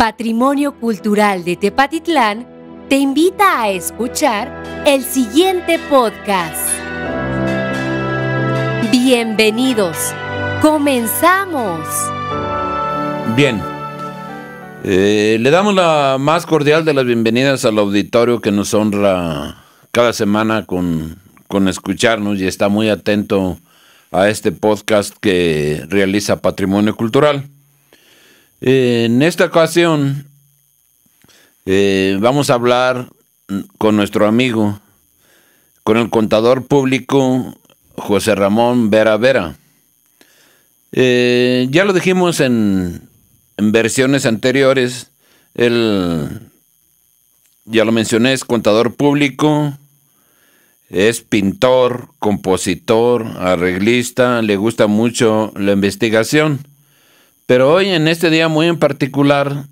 Patrimonio Cultural de Tepatitlán te invita a escuchar el siguiente podcast. Bienvenidos, comenzamos. Bien, eh, le damos la más cordial de las bienvenidas al auditorio que nos honra cada semana con, con escucharnos y está muy atento a este podcast que realiza Patrimonio Cultural. Eh, en esta ocasión eh, vamos a hablar con nuestro amigo, con el contador público José Ramón Vera Vera. Eh, ya lo dijimos en, en, versiones anteriores, él, ya lo mencioné, es contador público, es pintor, compositor, arreglista, le gusta mucho la investigación. Pero hoy, en este día muy en particular,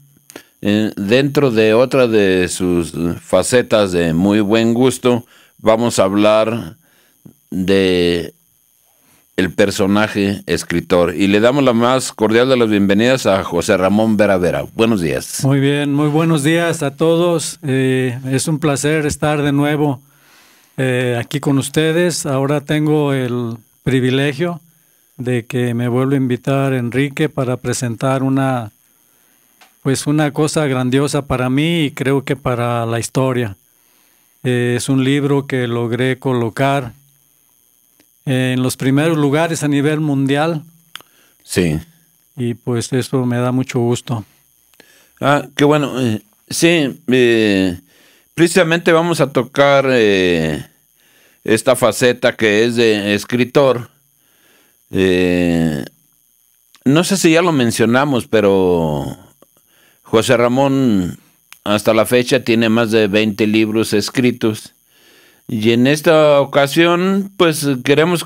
eh, dentro de otra de sus facetas de muy buen gusto, vamos a hablar de el personaje escritor. Y le damos la más cordial de las bienvenidas a José Ramón Vera Vera. Buenos días. Muy bien, muy buenos días a todos. Eh, es un placer estar de nuevo eh, aquí con ustedes. Ahora tengo el privilegio de que me vuelvo a invitar Enrique para presentar una pues una cosa grandiosa para mí y creo que para la historia. Eh, es un libro que logré colocar en los primeros lugares a nivel mundial. Sí. Y pues eso me da mucho gusto. Ah, qué bueno. Eh, sí, eh, precisamente vamos a tocar esta faceta que es de escritor eh, no sé si ya lo mencionamos, pero José Ramón hasta la fecha tiene más de 20 libros escritos. Y en esta ocasión, pues queremos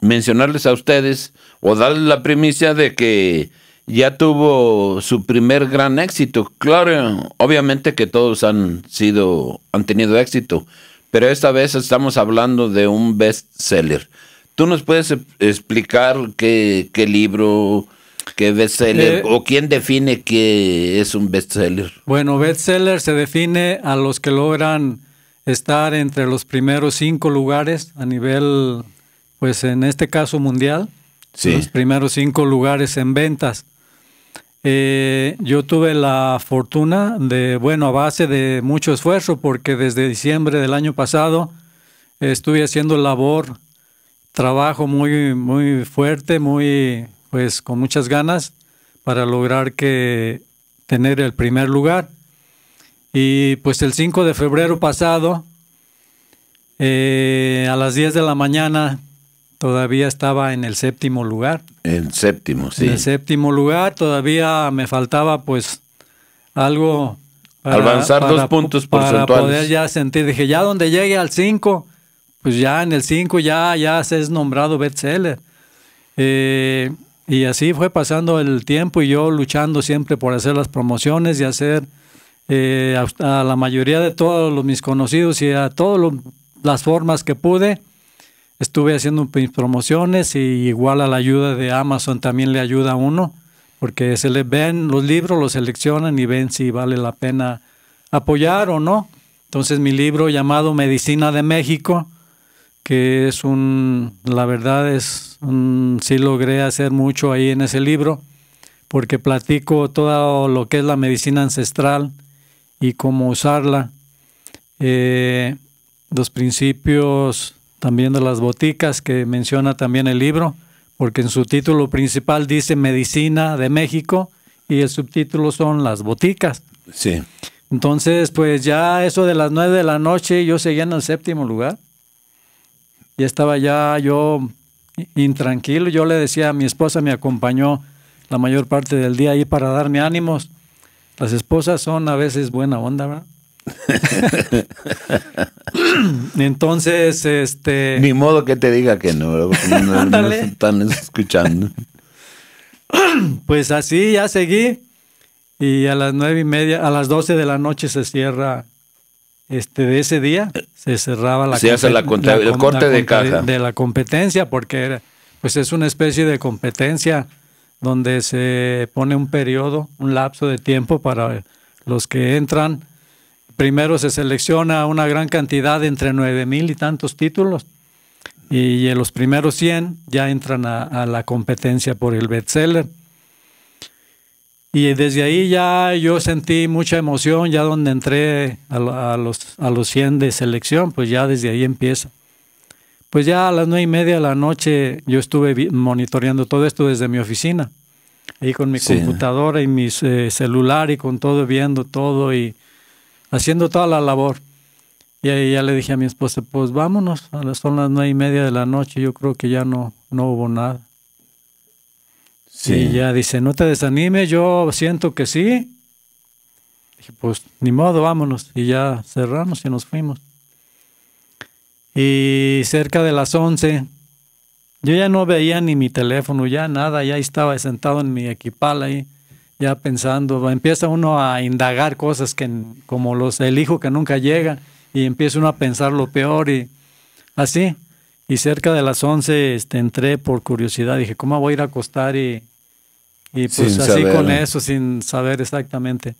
mencionarles a ustedes o darles la primicia de que ya tuvo su primer gran éxito. Claro, obviamente que todos han sido, han tenido éxito, pero esta vez estamos hablando de un bestseller. ¿Tú nos puedes explicar qué, libro, qué bestseller eh, o quién define qué es un bestseller? Bueno, bestseller se define a los que logran estar entre los primeros cinco lugares a nivel, pues en este caso mundial, los primeros cinco lugares en ventas. Eh, yo tuve la fortuna de, bueno, a base de mucho esfuerzo, porque desde diciembre del año pasado estuve haciendo labor trabajo muy, muy fuerte, muy, pues con muchas ganas para lograr que tener el primer lugar. Y pues el 5 de febrero pasado, eh, a las 10 de la mañana, todavía estaba en el séptimo lugar. El séptimo, sí. En el séptimo lugar, todavía me faltaba pues algo para, avanzar dos puntos para poder ya sentir. Dije, ya donde llegue al 5, pues ya en el 5 ya, ya se es nombrado bestseller. Eh, y así fue pasando el tiempo y yo luchando siempre por hacer las promociones y hacer eh, a, la mayoría de todos los, mis conocidos y a todas las formas que pude. Estuve haciendo mis promociones y igual a la ayuda de Amazon también le ayuda a uno, porque se le ven los libros, los seleccionan y ven si vale la pena apoyar o no. Entonces mi libro llamado Medicina de México, que es un, la verdad es, un, sí logré hacer mucho ahí en ese libro, porque platico todo lo que es la medicina ancestral y cómo usarla, eh, los principios también de las boticas que menciona también el libro, porque en su título principal dice Medicina de México y el subtítulo son las boticas. Sí. Entonces, pues ya eso de las nueve de la noche yo seguía en el séptimo lugar y estaba ya yo intranquilo. Yo le decía a mi esposa, me acompañó la mayor parte del día ahí para darme ánimos. Las esposas son a veces buena onda, ¿verdad? Entonces, este. Ni modo que te diga que no, no están escuchando. pues así ya seguí. Y a las nueve y media, a las doce de la noche se cierra este, de ese día se cerraba la, se hace el corte de caja de la competencia porque pues es una especie de competencia donde se pone un periodo, un lapso de tiempo para los que entran. Primero se selecciona una gran cantidad entre nueve mil y tantos títulos y, en los primeros 100 ya entran a, a la competencia por el bestseller. Y desde ahí ya yo sentí mucha emoción, ya donde entré a, los, a los 100 de selección, pues ya desde ahí empieza. Pues ya a las nueve y media de la noche yo estuve monitoreando todo esto desde mi oficina, ahí con mi computadora y mi eh, celular y con todo, viendo todo y haciendo toda la labor. Y ahí ya le dije a mi esposa, pues vámonos, son las nueve y media de la noche, yo creo que ya no, no hubo nada. Y ya dice, no te desanime yo siento que sí. Dije, pues ni modo, vámonos. Y ya cerramos y nos fuimos. Y cerca de las 11, yo ya no veía ni mi teléfono, ya nada, ya estaba sentado en mi equipal ahí, ya pensando. Empieza uno a indagar cosas que, como los, el hijo que nunca llega, y empieza uno a pensar lo peor y así. Y cerca de las 11 este, entré por curiosidad, dije, ¿cómo voy a ir a acostar y y pues así con eso, sin saber exactamente.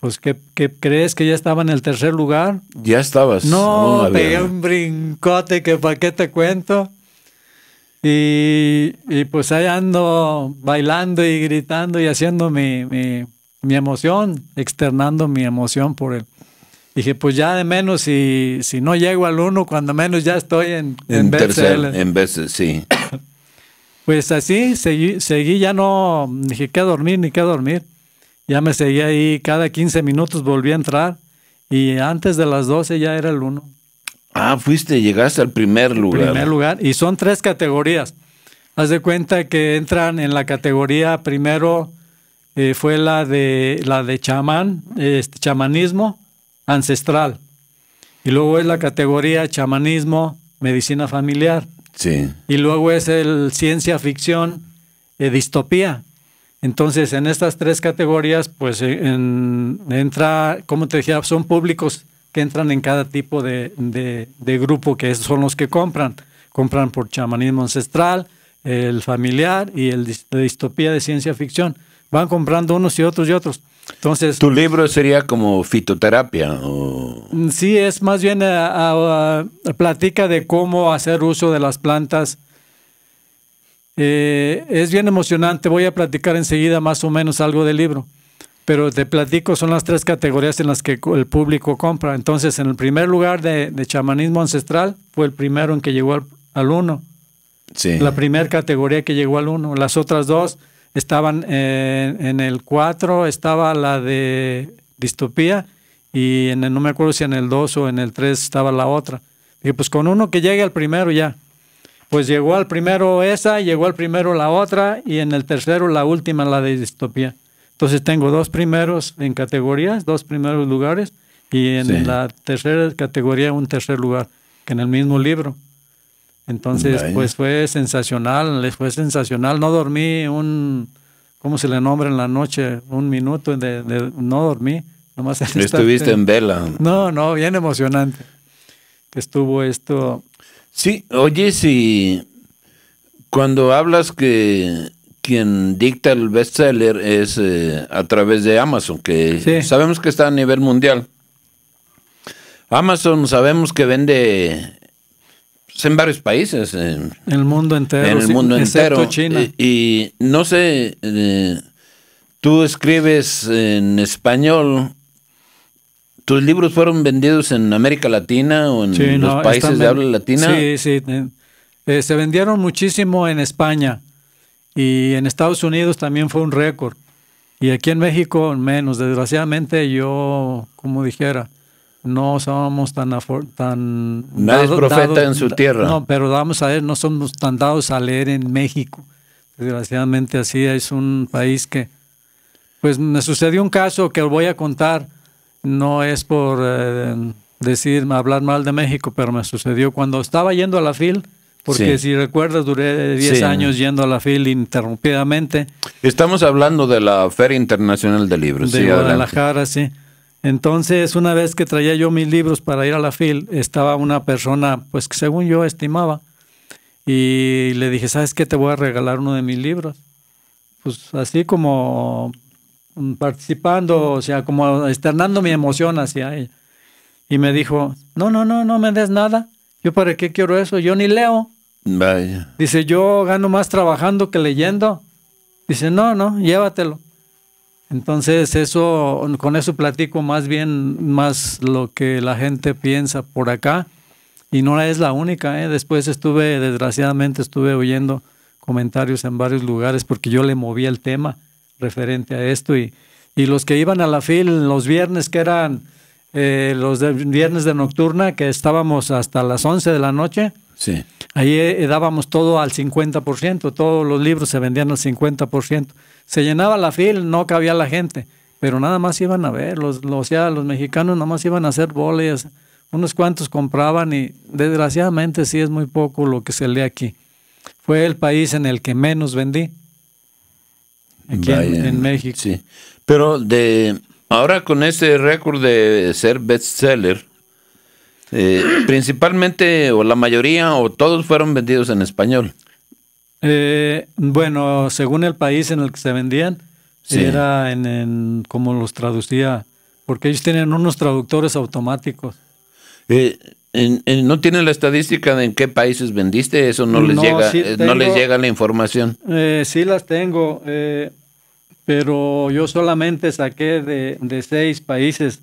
Pues qué crees que ya estaba en el tercer lugar. Ya estabas. No, pegué un brincote que para qué te cuento. Y, y, pues ahí ando bailando y gritando y haciendo mi, mi, mi emoción, externando mi emoción por él. Dije, pues ya de menos, si, si no llego al uno, cuando menos ya estoy en, en, tercer, BCL. En veces, sí. Pues así seguí, seguí ya no dije qué dormir ni qué dormir. Ya me seguía ahí, cada 15 minutos volví a entrar y antes de las 12 ya era el 1. Ah, fuiste, llegaste al primer lugar. primer lugar y son tres categorías. Haz de cuenta que entran en la categoría primero eh, fue la de la de chamán, este, chamanismo ancestral. Y luego es la categoría chamanismo medicina familiar. Y luego es el ciencia ficción, y eh, distopía. Entonces, en estas tres categorías, pues eh, entra, como te decía, son públicos que entran en cada tipo de, de, grupo, que son los que compran. Compran por chamanismo ancestral, el familiar y el, distopía de ciencia ficción. Van comprando unos y otros y otros. Entonces, tu libro sería como fitoterapia. Sí, es más bien eh, platica de cómo hacer uso de las plantas. Eh, es bien emocionante, voy a platicar enseguida más o menos algo del libro, pero te platico, son las tres categorías en las que el público compra. Entonces, en el primer lugar de, chamanismo ancestral, fue el primero en que llegó al, al uno. Sí. La primera categoría que llegó al uno. Las otras dos estaban eh, en el 4, estaba la de distopía y en el, no me acuerdo si en el 2 o en el 3 estaba la otra. Dije, pues con uno que llegue al primero ya. Pues llegó al primero esa, llegó al primero la otra y en el tercero la última, la de distopía. Entonces tengo dos primeros en categorías, dos primeros lugares y en la tercera categoría un tercer lugar, que en el mismo libro. Entonces, pues fue sensacional, fue sensacional. No dormí un, ¿cómo se le nombra en la noche? Un minuto de, no dormí. Nomás Estuviste en vela. No, no, bien emocionante que estuvo esto. Sí, oye, si cuando hablas que quien dicta el bestseller es eh, a través de Amazon, que sabemos que está a nivel mundial. Amazon sabemos que vende en varios países. En el mundo entero. En el mundo entero. China. Y, no sé, eh, tú escribes en español. ¿Tus libros fueron vendidos en América Latina o en los países de habla latina? Sí, sí. Eh, eh, se vendieron muchísimo en España y en Estados Unidos también fue un récord. Y aquí en México menos. Desgraciadamente yo, como dijera, no somos tan... tan Nadie es profeta en su tierra. No, pero vamos a ver, no somos tan dados a leer en México. Desgraciadamente así es un país que... Pues me sucedió un caso que os voy a contar, no es por eh, decir, hablar mal de México, pero me sucedió cuando estaba yendo a la FIL, porque si recuerdas, duré 10 años yendo a la FIL interrumpidamente. Estamos hablando de la Feria Internacional de Libros. De Guadalajara, sí. Entonces, una vez que traía yo mis libros para ir a la FIL, estaba una persona, pues que según yo estimaba, y le dije, ¿sabes qué? Te voy a regalar uno de mis libros. Pues así como mm, participando, o sea, como externando mi emoción hacia ella. Y me dijo, no, no, no, no me des nada. ¿Yo para qué quiero eso? Yo ni leo. Vaya. Dice, yo gano más trabajando que leyendo. Dice, no, no, llévatelo. Entonces, eso, con eso platico más bien más lo que la gente piensa por acá. Y no es la única, ¿eh? Después estuve, desgraciadamente, estuve oyendo comentarios en varios lugares porque yo le movía el tema referente a esto. Y, los que iban a la FIL los viernes, que eran eh, los viernes de nocturna, que estábamos hasta las 11 de la noche, Sí. Ahí eh, eh, dábamos todo al 50%, todos los libros se vendían al 50%. Se llenaba la fila, no cabía la gente, pero nada más iban a ver, los, los mexicanos nada más iban a hacer boles, unos cuantos compraban y desgraciadamente sí es muy poco lo que se lee aquí. Fue el país en el que menos vendí, aquí en, México. Sí, pero de ahora con ese récord de ser bestseller, eh, principalmente, o la mayoría, o todos fueron vendidos en español. Eh, bueno, según el país en el que se vendían, era en, como los traducía, porque ellos tienen unos traductores automáticos. Eh, en, ¿No tienen la estadística de en qué países vendiste? Eso no les, llega, no les llega la información. Eh, sí las tengo, pero yo solamente saqué de, de seis países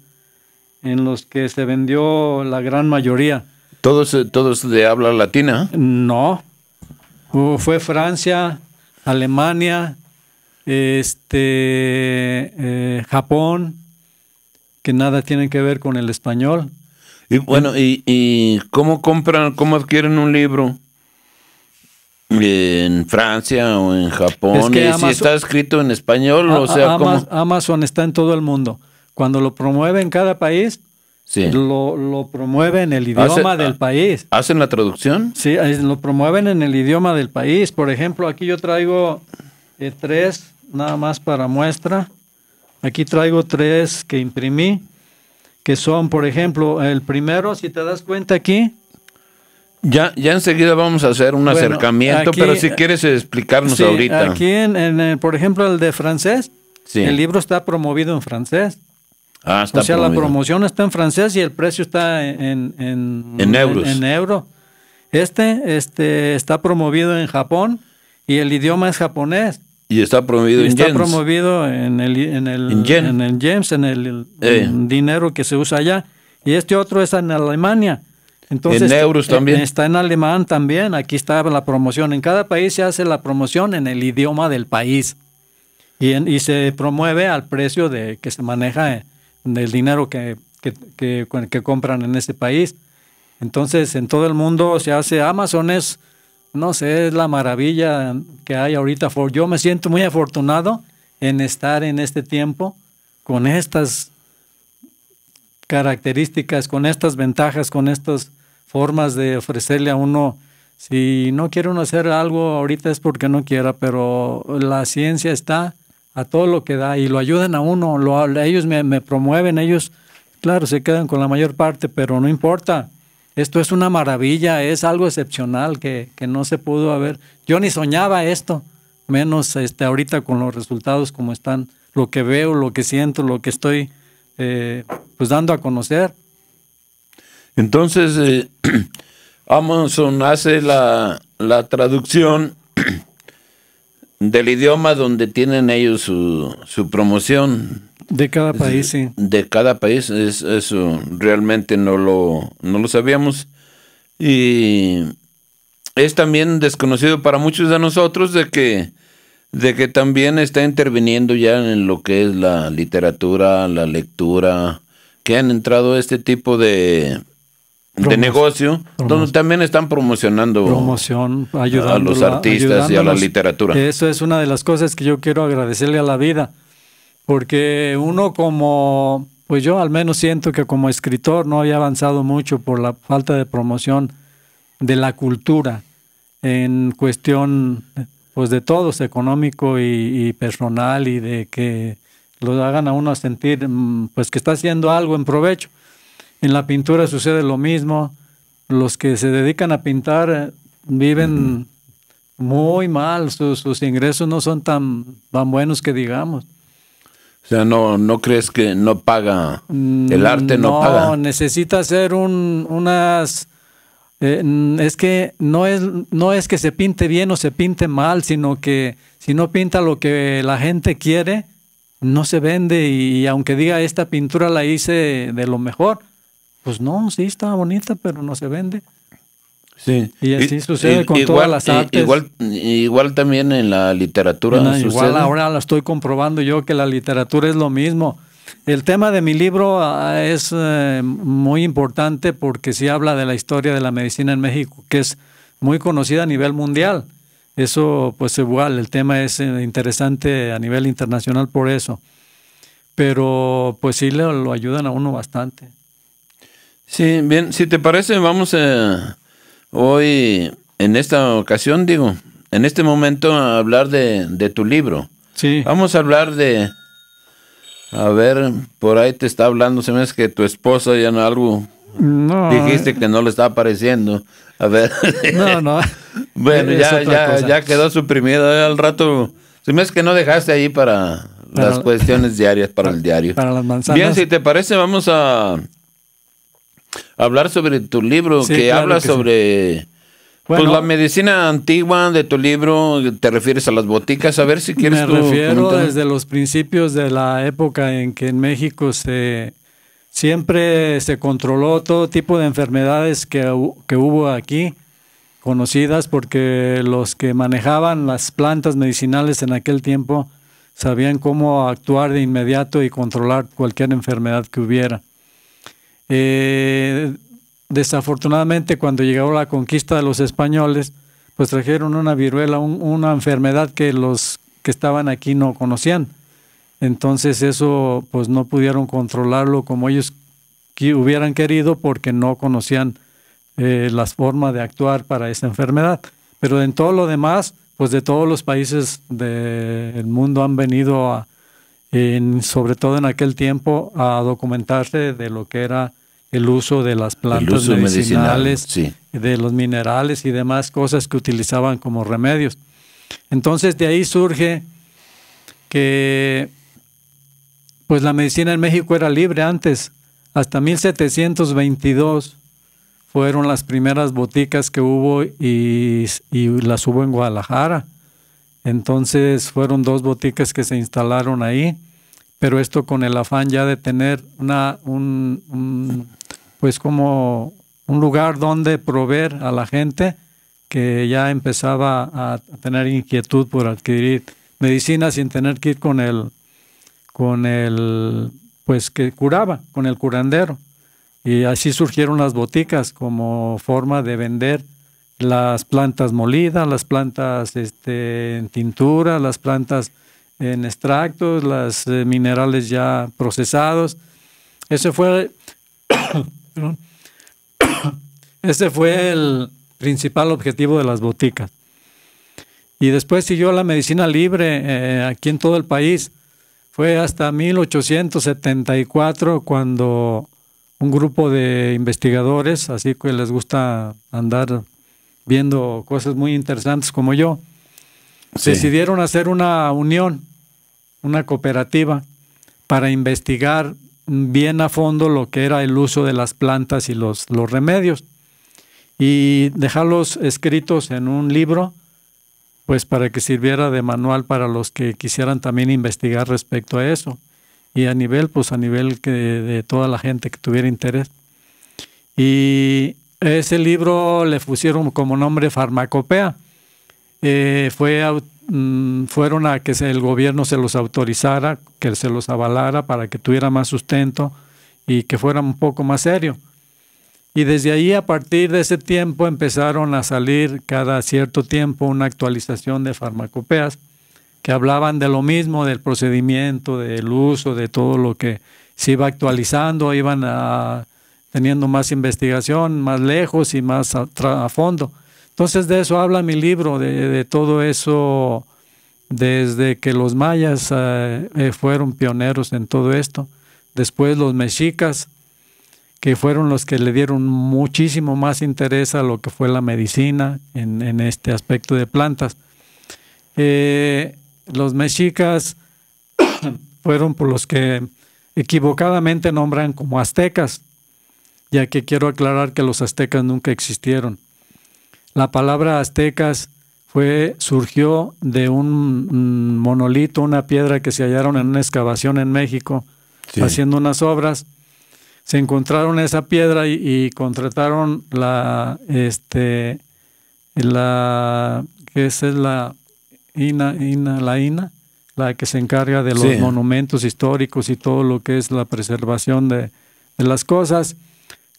en los que se vendió la gran mayoría. ¿Todos, todos de habla latina? No. fue Francia, Alemania, este, eh, Japón, que nada tienen que ver con el español. Y bueno, ¿y, cómo compran, cómo adquieren un libro? en Francia o en Japón, si está escrito en español, o sea, Amazon está en todo el mundo cuando lo promueve en cada país, lo, lo, promueve en el idioma del ah, país. ¿Hacen la traducción? Sí, lo promueven en el idioma del país. Por ejemplo, aquí yo traigo eh, tres, nada más para muestra. Aquí traigo tres que imprimí, que son, por ejemplo, el primero, si te das cuenta aquí, ya, ya enseguida vamos a hacer un acercamiento, pero si quieres explicarnos sí, ahorita. Aquí, en, por ejemplo, el de francés, sí. el libro está promovido en francés. Ah, o sea, la promoción está en francés y el precio está en, euros. En, euro. Este, este está promovido en Japón y el idioma es japonés. Y está promovido en está promovido en el, en el, James, en el, eh. dinero que se usa allá. Y este otro está en Alemania. Entonces, en euros eh, también. Está en alemán también. Aquí está la promoción. En cada país se hace la promoción en el idioma del país. Y, y se promueve al precio de que se maneja del dinero que, compran en este país. Entonces, en todo el mundo se hace, Amazon es, no sé, es la maravilla que hay ahorita. Yo me siento muy afortunado en estar en este tiempo con estas características, con estas ventajas, con estas formas de ofrecerle a uno. Si no quiere uno hacer algo ahorita es porque no quiera, pero la ciencia está a todo lo que da y lo ayudan a uno, ellos me, promueven, ellos, claro, se quedan con la mayor parte, pero no importa. Esto es una maravilla, es algo excepcional que, que no se pudo haber. Yo ni soñaba esto, menos este, ahorita con los resultados como están, lo que veo, lo que siento, lo que estoy eh, pues dando a conocer. Entonces, eh, Amazon hace la, la traducción del idioma donde tienen ellos su, promoción. De cada país, sí. De cada país, es, eso realmente no lo, no lo sabíamos. Y es también desconocido para muchos de nosotros de que, de que también está interviniendo ya en lo que es la literatura, la lectura, que han entrado este tipo de, de negocio, donde también están promocionando Promoción, a los artistas y a la literatura. Eso es una de las cosas que yo quiero agradecerle a la vida, porque uno como, pues yo al menos siento que como escritor no había avanzado mucho por la falta de promoción de la cultura en cuestión pues de todos, económico y, personal y de que lo hagan a uno a sentir mm, pues que está haciendo algo en provecho. En la pintura sucede lo mismo. Los que se dedican a pintar eh, viven muy mal, sus, ingresos no son tan, tan buenos que digamos. O sea, no, no crees que no paga, el mm, arte no, paga. No, necesita hacer un, unas... Eh, es que no es, no es que se pinte bien o se pinte mal, sino que si no pinta lo que la gente quiere, no se vende y aunque diga esta pintura la hice de lo mejor, pues no, sí está bonita, pero no se vende. Sí. Y así sucede con todas las artes. Igual, también en la literatura. nacional. Igual ahora la estoy comprobando yo que la literatura es lo mismo. El tema de mi libro ah, es eh, muy importante porque sí habla de la historia de la medicina en México, que es muy conocida a nivel mundial. Eso, pues igual, el tema es eh, interesante a nivel internacional por eso. Pero, pues sí, lo ayudan a uno bastante. Sí, bien, si te parece, vamos eh, hoy, en esta ocasión, digo, en este momento a hablar de, tu libro. Sí. Vamos a hablar de, a ver, por ahí te está hablando, se me hace que tu esposa ya no algo no, dijiste eh. que no le estaba apareciendo. A ver. No, no. bueno, ya, ya, ya, quedó suprimido. Eh, al rato, se me hace que no dejaste ahí para, para las cuestiones diarias, para el diario. Para las manzanas. Bien, si te parece, vamos a hablar sobre tu libro, que habla sobre... Pues, la medicina antigua de tu libro, te refieres a las boticas, a ver si quieres Me refiero desde los principios de la época en que en México se siempre se controló todo tipo de enfermedades que hubo aquí, conocidas porque los que manejaban las plantas medicinales en aquel tiempo sabían cómo actuar de inmediato y controlar cualquier enfermedad que hubiera. Eh, desafortunadamente, cuando llegó la conquista de los españoles, pues trajeron una viruela, una enfermedad que los que estaban aquí no conocían. Entonces eso, pues no pudieron controlarlo como ellos hubieran querido porque no conocían eh, las formas de actuar para esa enfermedad. Pero en todo lo demás, pues de todos los países del mundo han venido a, sobre todo en aquel tiempo, a documentarse de lo que era el uso de las plantas medicinales, de los minerales y demás cosas que utilizaban como remedios. Entonces de ahí surge que pues la medicina en México era libre antes. Hasta 1722 fueron las primeras boticas que hubo y las hubo en Guadalajara. Entonces fueron dos boticas que se instalaron ahí, pero esto con el afán ya de tener una, un, pues como un lugar donde proveer a la gente que ya empezaba a tener inquietud por adquirir medicina sin tener que ir con el, con el, pues que curaba, con el curandero. Y así surgieron las boticas como forma de vender las plantas molidas, las plantas este, en tintura, las plantas en extractos, los eh, minerales ya procesados. Ese fue, ese fue el principal objetivo de las boticas. Y después siguió la medicina libre eh, aquí en todo el país. Fue hasta 1874 cuando un grupo de investigadores, así que les gusta andar viendo cosas muy interesantes como yo, decidieron hacer una unión, una cooperativa, para investigar bien a fondo lo que era el uso de las plantas y los, los remedios y dejarlos escritos en un libro, pues para que sirviera de manual para los que quisieran también investigar respecto a eso y a nivel, pues a nivel de toda la gente que tuviera interés. Y ese libro le pusieron como nombre Farmacopea. Eh, fue, mm, fueron a que el gobierno se los autorizara, que se los avalara para que tuviera más sustento y que fuera un poco más serio. Y desde ahí, a partir de ese tiempo, empezaron a salir cada cierto tiempo una actualización de farmacopeas que hablaban de lo mismo, del procedimiento, del uso, de todo lo que se iba actualizando, iban a, teniendo más investigación, más lejos y más a, fondo. Entonces de eso habla mi libro, de, todo eso, desde que los mayas eh, eh, fueron pioneros en todo esto. Después los mexicas, que fueron los que le dieron muchísimo más interés a lo que fue la medicina en, este aspecto de plantas. Eh, los mexicas fueron por los que equivocadamente nombran como aztecas, ya que quiero aclarar que los aztecas nunca existieron. La palabra aztecas fue, surgió de un monolito, una piedra que se hallaron en una excavación en México, haciendo unas obras. Se encontraron esa piedra y, contrataron la, este, la, que es INA, la que se encarga de los monumentos históricos y todo lo que es la preservación de, de las cosas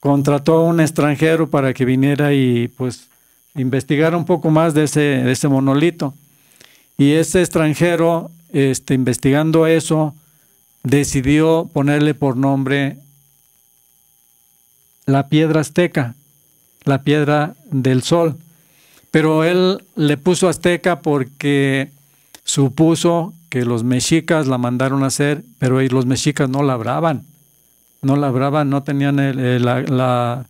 contrató a un extranjero para que viniera y pues investigara un poco más de ese, monolito. Y ese extranjero, este, investigando eso, decidió ponerle por nombre la piedra azteca, la piedra del sol. Pero él le puso azteca porque supuso que los mexicas la mandaron a hacer, pero los mexicas no labraban no labraban, no tenían eh, la,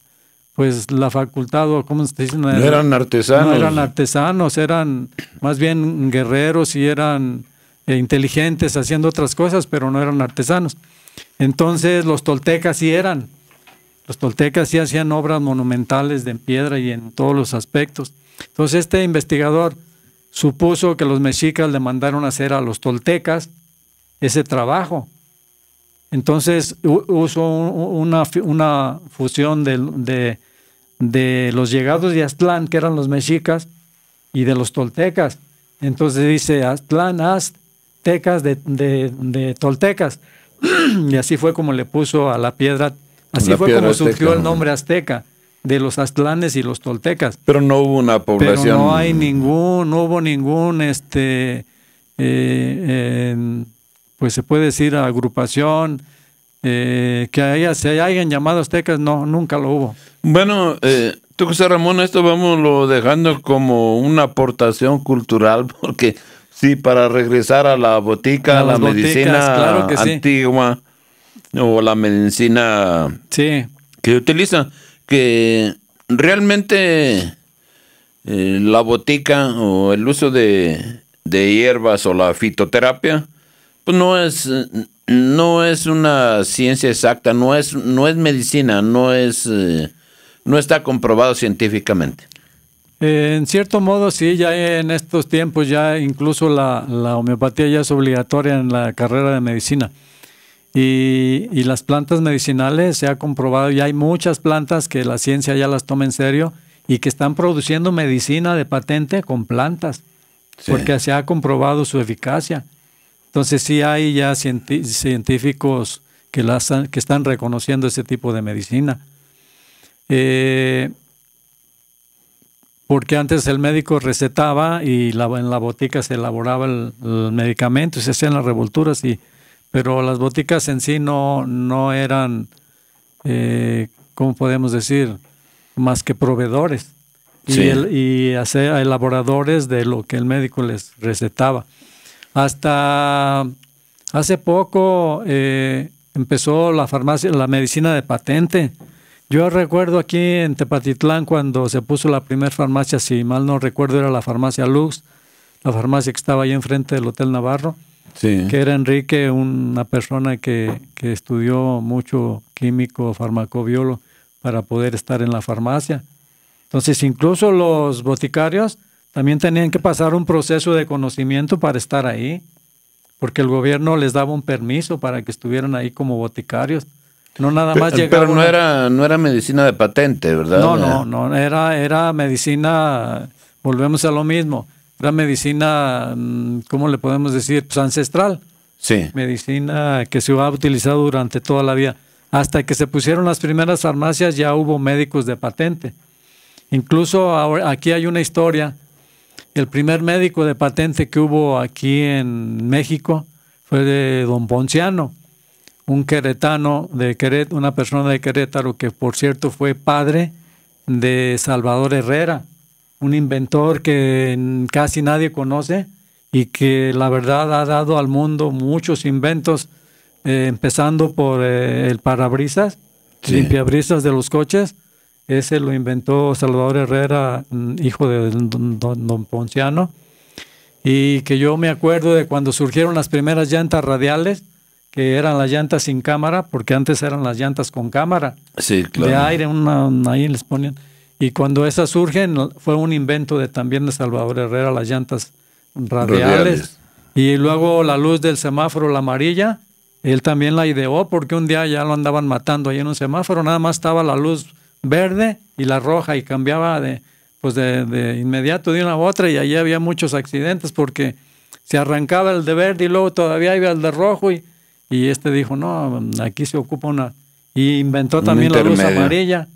pues la facultad o cómo se dice. No eran artesanos. No eran artesanos, eran más bien guerreros y eran eh, inteligentes haciendo otras cosas, pero no eran artesanos. Entonces los toltecas sí eran. Los toltecas sí hacían obras monumentales de piedra y en todos los aspectos. Entonces este investigador supuso que los mexicas le mandaron a hacer a los toltecas ese trabajo entonces usó una, una fusión de, los llegados de Aztlán, que eran los mexicas, y de los toltecas. Entonces dice Aztlán, aztecas de, toltecas. y así fue como le puso a la piedra, así fue como surgió el nombre azteca de los aztlanes y los toltecas. Pero no hubo una población. Pero no hay ningún, no hubo ningún este eh, pues se puede decir agrupación, eh, que haya, alguien alguien llamado aztecas, no, nunca lo hubo. Bueno, eh, tú José Ramón, esto vamos lo dejando como una aportación cultural, porque sí, para regresar a la botica, a la medicina antigua, o la medicina sí. que utiliza, que realmente eh, la botica o el uso de hierbas o la fitoterapia, pues no es, no es una ciencia exacta, no es, no es medicina, no es, eh, no está comprobado científicamente. Eh, en cierto modo, sí, ya en estos tiempos ya incluso la, homeopatía ya es obligatoria en la carrera de medicina. Y, las plantas medicinales se ha comprobado, y hay muchas plantas que la ciencia ya las toma en serio y que están produciendo medicina de patente con plantas, porque se ha comprobado su eficacia. Entonces sí hay ya científicos que, que están reconociendo ese tipo de medicina. Eh, porque antes el médico recetaba y en la botica se elaboraba el, medicamento y se hacían las revolturas, pero las boticas en sí no, eran, eh, ¿cómo podemos decir? Más que proveedores y, elaboradores de lo que el médico les recetaba. Hasta hace poco eh, empezó la farmacia, la medicina de patente. Yo recuerdo aquí en Tepatitlán cuando se puso la primera farmacia, si mal no recuerdo, era la farmacia Lux, la farmacia que estaba ahí enfrente del Hotel Navarro, que era Enrique, una persona que, que estudió mucho químico, farmacobiólogo, para poder estar en la farmacia. Entonces, incluso los boticarios también tenían que pasar un proceso de conocimiento para estar ahí, porque el gobierno les daba un permiso para que estuvieran ahí como boticarios. No nada más pero, Pero no, era, no era medicina de patente, ¿verdad? No, no, no, era, era medicina, volvemos a lo mismo, era medicina, mm, ¿cómo le podemos decir? Pues ancestral. Sí. Medicina que se ha utilizado durante toda la vida. Hasta que se pusieron las primeras farmacias ya hubo médicos de patente. Incluso aquí hay una historia el primer médico de patente que hubo aquí en México fue de don Ponciano, un queretano de Querétaro, una persona de Querétaro que por cierto fue padre de Salvador Herrera, un inventor que casi nadie conoce y que la verdad ha dado al mundo muchos inventos, eh, empezando por eh, el parabrisas, limpiabrisas de los coches, ese lo inventó Salvador Herrera, mm, hijo de don, Ponciano. Y que yo me acuerdo de cuando surgieron las primeras llantas radiales, que eran las llantas sin cámara, porque antes eran las llantas con cámara. De aire, una, ahí les ponían. Y cuando esas surgen, fue un invento de también de Salvador Herrera, las llantas radiales. Y luego la luz del semáforo, la amarilla, él también la ideó, porque un día ya lo andaban matando ahí en un semáforo, nada más estaba la luz verde y la roja y cambiaba de, pues de, inmediato de una a otra y allí había muchos accidentes porque se arrancaba el de verde y luego todavía iba el de rojo y, y este dijo, no, aquí se ocupa una... Y inventó también la luz amarilla.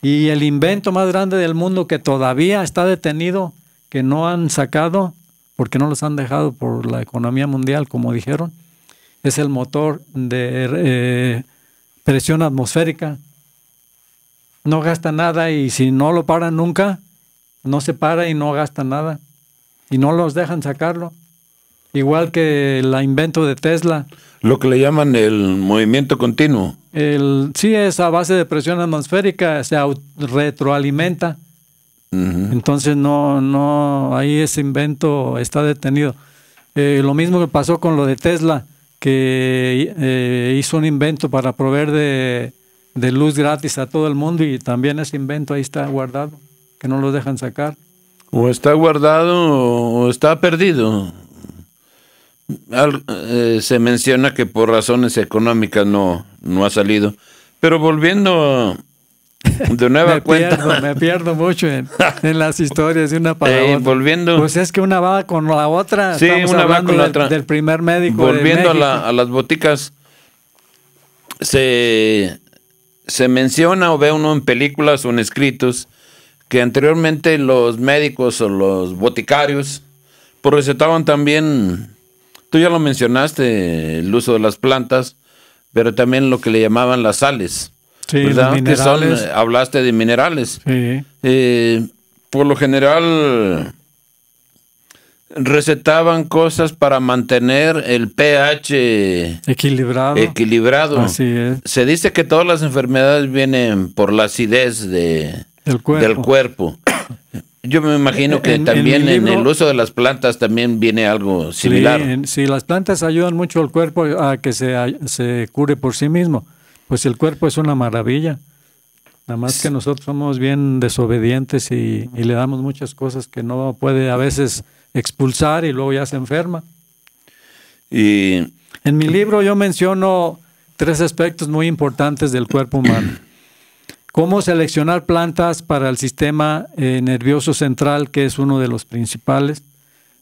Y el invento más grande del mundo que todavía está detenido, que no han sacado, porque no los han dejado por la economía mundial, como dijeron, es el motor de eh, presión atmosférica no gasta nada y si no lo paran nunca, no se para y no gasta nada. Y no los dejan sacarlo. Igual que la invento de Tesla. Lo que le llaman el movimiento continuo. El, sí, es a base de presión atmosférica, se retroalimenta. Entonces, no, no, ahí ese invento está detenido. Eh, lo mismo que pasó con lo de Tesla, que eh, hizo un invento para proveer de, de luz gratis a todo el mundo y también ese invento ahí está guardado, que no lo dejan sacar. O está guardado o está perdido. Eh, se menciona que por razones económicas no, no ha salido. Pero volviendo de nueva cuenta. me pierdo mucho en, las historias de una para Volviendo, pues es que una va con la otra. Sí, una va con la del, otra. Del primer médico. Volviendo a las boticas, se se menciona o ve uno en películas o en escritos que anteriormente los médicos o los boticarios recetaban también, tú ya lo mencionaste, el uso de las plantas, pero también lo que le llamaban las sales. Sí, las Que hablaste de minerales. Sí. Eh, por lo general recetaban cosas para mantener el pH equilibrado. equilibrado. Se dice que todas las enfermedades vienen por la acidez de, del cuerpo. Yo me imagino que también en, el uso de las plantas también viene algo similar. Sí, las plantas ayudan mucho al cuerpo a que se, cure por sí mismo. Pues el cuerpo es una maravilla. Nada más que nosotros somos bien desobedientes y le damos muchas cosas que no puede a veces expulsar y luego ya se enferma. Y... En mi libro yo menciono tres aspectos muy importantes del cuerpo humano. Cómo seleccionar plantas para el sistema eh, nervioso central, que es uno de los principales.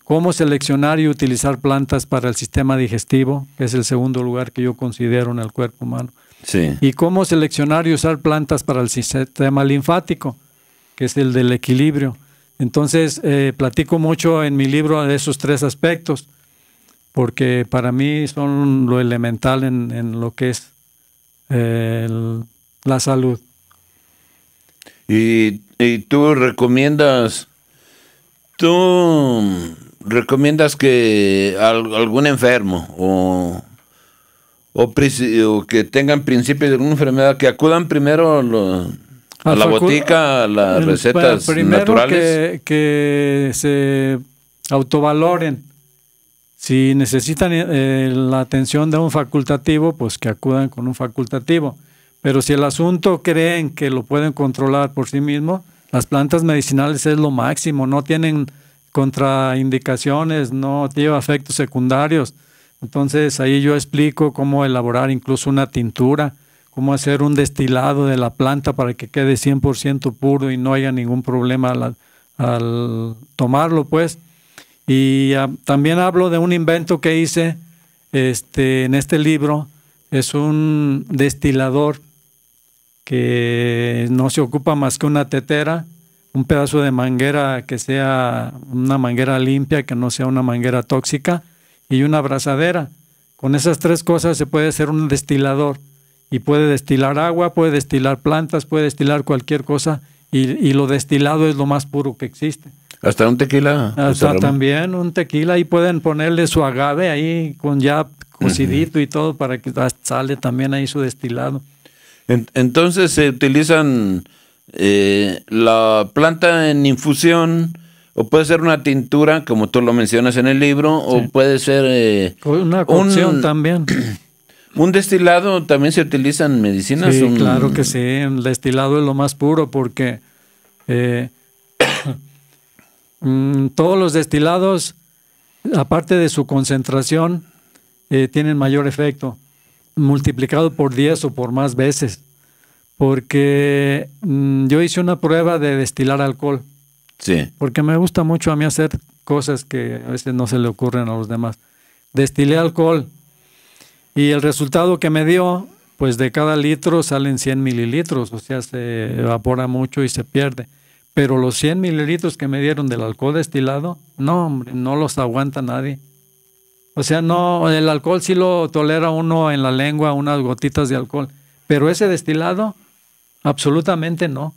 Cómo seleccionar y utilizar plantas para el sistema digestivo, que es el segundo lugar que yo considero en el cuerpo humano. Sí. Y cómo seleccionar y usar plantas para el sistema linfático, que es el del equilibrio. Entonces, eh, platico mucho en mi libro de esos tres aspectos, porque para mí son lo elemental en, lo que es eh, la salud. ¿Y, tú recomiendas, tú recomiendas que algún enfermo o, que tengan principios de alguna enfermedad, que acudan primero los a ah, la botica las recetas naturales. Que, se autovaloren. Si necesitan eh, eh, la atención de un facultativo, pues que acudan con un facultativo. Pero si el asunto creen que lo pueden controlar por sí mismo las plantas medicinales es lo máximo, no tienen contraindicaciones, no tiene efectos secundarios. Entonces ahí yo explico cómo elaborar incluso una tintura cómo hacer un destilado de la planta para que quede 100% puro y no haya ningún problema al, tomarlo, pues. Y ah, también hablo de un invento que hice este, en este libro. Es un destilador que no se ocupa más que una tetera, un pedazo de manguera que sea una manguera limpia, que no sea una manguera tóxica, y una abrazadera. Con esas tres cosas se puede hacer un destilador y puede destilar agua, puede destilar plantas, puede destilar cualquier cosa y, lo destilado es lo más puro que existe. Hasta un tequila. Hasta también un tequila y pueden ponerle su agave ahí con ya cocidito y todo para que sale también ahí su destilado. Entonces se utilizan eh, la planta en infusión, o puede ser una tintura, como tú lo mencionas en el libro, o puede ser... Eh, una cocción también. ¿Un destilado también se en medicinas? Sí, claro que sí. El destilado es lo más puro porque eh, mm, todos los destilados, aparte de su concentración, eh, tienen mayor efecto, multiplicado por 10 o por más veces. Porque mm, yo hice una prueba de destilar alcohol. Sí. Porque me gusta mucho a mí hacer cosas que a veces no se le ocurren a los demás. Destilé alcohol y el resultado que me dio, pues de cada litro salen 100 mililitros, o sea, se evapora mucho y se pierde. Pero los 100 mililitros que me dieron del alcohol destilado, no, hombre, no los aguanta nadie. O sea, no, el alcohol sí lo tolera uno en la lengua, unas gotitas de alcohol, pero ese destilado, absolutamente no.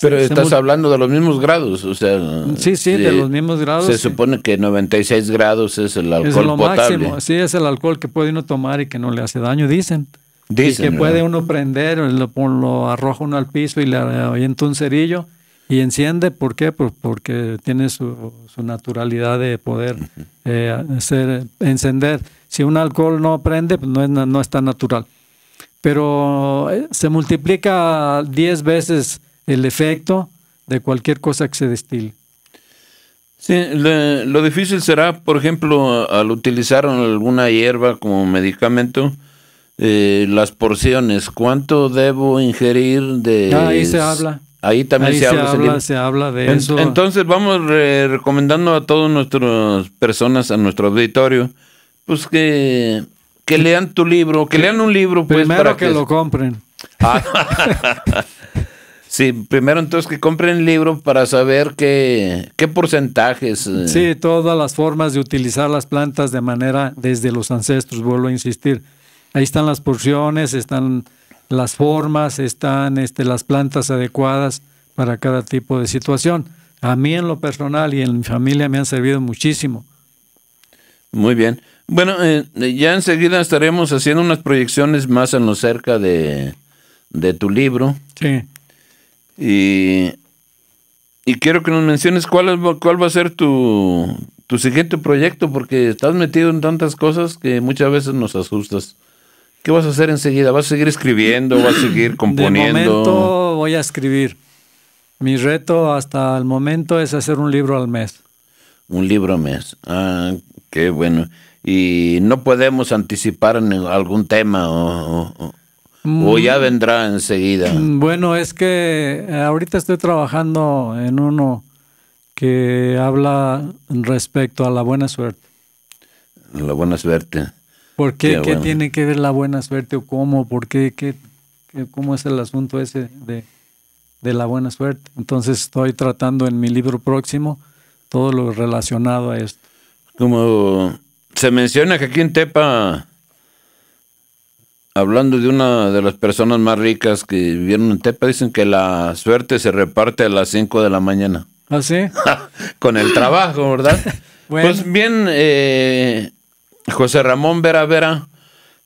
Pero estás hablando de los mismos grados, o sea... Sí, sí, de los mismos grados. Se supone que 96 grados es el alcohol es lo Máximo. Sí, es el alcohol que puede uno tomar y que no le hace daño, dicen. Dicen. que puede uno prender, lo, arroja uno al piso y le avienta un cerillo y enciende. ¿Por qué? Pues porque tiene su, naturalidad de poder eh, hacer, encender. Si un alcohol no prende, pues no es, no es tan natural. Pero eh, se multiplica 10 veces el efecto de cualquier cosa que se destile. Sí, lo difícil será, por ejemplo, al utilizar alguna hierba como medicamento, eh, las porciones. ¿Cuánto debo ingerir de...? Ah, ahí se habla. Ahí también se, habla. de eso. Entonces vamos recomendando a todas nuestras personas, a nuestro auditorio, pues que, lean tu libro, que lean un libro. Pues, Primero que, lo compren. Ah. Sí, primero entonces que compren el libro para saber qué, qué porcentajes. Eh. Sí, todas las formas de utilizar las plantas de manera desde los ancestros, vuelvo a insistir. Ahí están las porciones, están las formas, están este, las plantas adecuadas para cada tipo de situación. A mí en lo personal y en mi familia me han servido muchísimo. Muy bien. Bueno, eh, ya enseguida estaremos haciendo unas proyecciones más en lo cerca de, de tu libro. Sí y, y quiero que nos menciones cuál, es, cuál va a ser tu, siguiente proyecto, porque estás metido en tantas cosas que muchas veces nos asustas. ¿Qué vas a hacer enseguida? ¿Vas a seguir escribiendo? ¿Vas a seguir componiendo? De momento voy a escribir. Mi reto hasta el momento es hacer un libro al mes. Un libro al mes. Ah, qué bueno. Y no podemos anticipar algún tema o o mm. ya vendrá enseguida. Mm, bueno, es que eh, ahorita estoy trabajando en uno que habla respecto a la buena suerte. La buena suerte. ¿Por qué? ¿Qué, tiene que ver la buena suerte o cómo? ¿Por qué? ¿Qué, cómo es el asunto ese de, de, la buena suerte? Entonces estoy tratando en mi libro próximo todo lo relacionado a esto. Como se menciona que aquí en Tepa hablando de una de las personas más ricas que vivieron en Tepa, dicen que la suerte se reparte a las 5 de la mañana. ¿Ah, sí? Con el trabajo, ¿verdad? Pues bien, eh, José Ramón Vera Vera,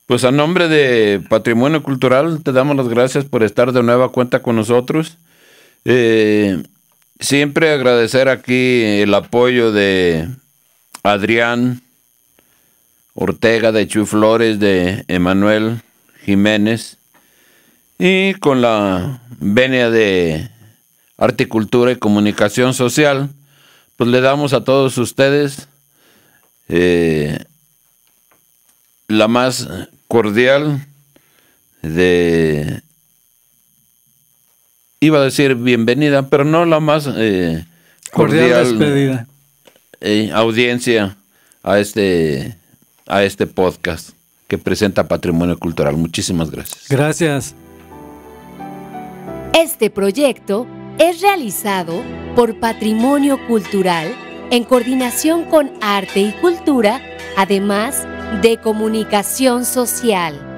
pues a nombre de Patrimonio Cultural te damos las gracias por estar de nueva cuenta con nosotros. Eh, siempre agradecer aquí el apoyo de Adrián Ortega, de Chuy Flores, de Emanuel Jiménez y con la venia de Articultura y Comunicación Social, pues le damos a todos ustedes eh, la más cordial de... Iba a decir bienvenida, pero no la más eh, cordial, despedida. Eh, audiencia a este, a este podcast que presenta Patrimonio Cultural. Muchísimas gracias. Gracias. Este proyecto es realizado por Patrimonio Cultural en coordinación con Arte y Cultura, además de Comunicación Social.